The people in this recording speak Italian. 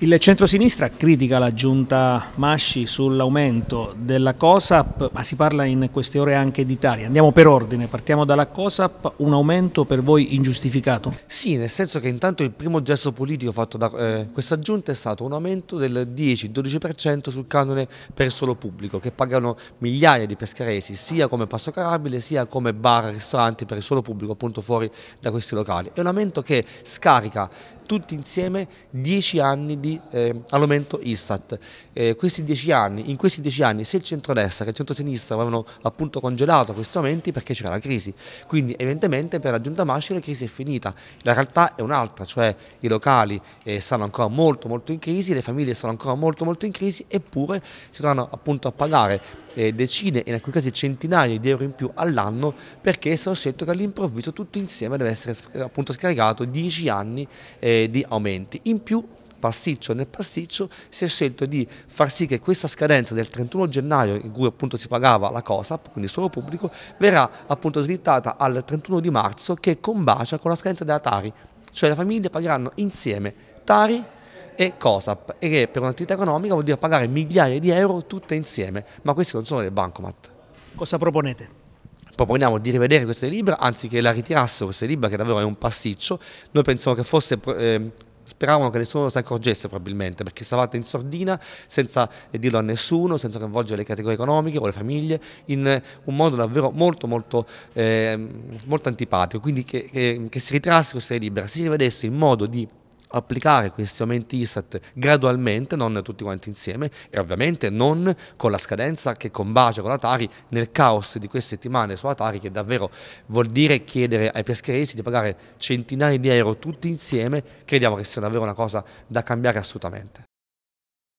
Il centrosinistra critica la giunta Masci sull'aumento della COSAP, ma si parla in queste ore anche di Italia. Andiamo per ordine, partiamo dalla COSAP, un aumento per voi ingiustificato? Sì, nel senso che intanto il primo gesto politico fatto da eh, questa giunta è stato un aumento del 10-12% sul canone per solo pubblico, che pagano migliaia di pescaresi, sia come pasto carabile, sia come bar, ristoranti per il solo pubblico, appunto fuori da questi locali. È un aumento che scarica tutti insieme 10 anni di eh, all'aumento Istat. Eh, in questi 10 anni sia il centrodestra che il centrosinistra avevano appunto congelato questi aumenti perché c'era la crisi, quindi evidentemente per la giunta Masci la crisi è finita, la realtà è un'altra, cioè i locali eh, stanno ancora molto molto in crisi, le famiglie stanno ancora molto molto in crisi eppure si trovano appunto a pagare eh, decine in alcuni casi centinaia di euro in più all'anno perché è stato scelto che all'improvviso tutto insieme deve essere eh, appunto scaricato 10 anni eh, eh, di aumenti. In più pasticcio nel pasticcio si è scelto di far sì che questa scadenza del 31 gennaio in cui appunto si pagava la COSAP, quindi solo pubblico, verrà appunto slittata al 31 di marzo che combacia con la scadenza della Tari, cioè le famiglie pagheranno insieme Tari e COSAP e che per un'attività economica vuol dire pagare migliaia di euro tutte insieme, ma questi non sono dei bancomat. Cosa proponete? proponiamo di rivedere queste delibera, anziché la ritirassero questa delibera che davvero è un pasticcio, noi pensiamo che fosse eh, speravano che nessuno si accorgesse probabilmente perché stavate in sordina senza dirlo a nessuno, senza coinvolgere le categorie economiche o le famiglie in un modo davvero molto molto, eh, molto antipatico quindi che, che, che si ritirasse questa delibera, si rivedesse in modo di applicare questi aumenti ISAT gradualmente, non tutti quanti insieme e ovviamente non con la scadenza che combacia con la nel caos di queste settimane su Atari che davvero vuol dire chiedere ai pescheresi di pagare centinaia di euro tutti insieme, crediamo che sia davvero una cosa da cambiare assolutamente.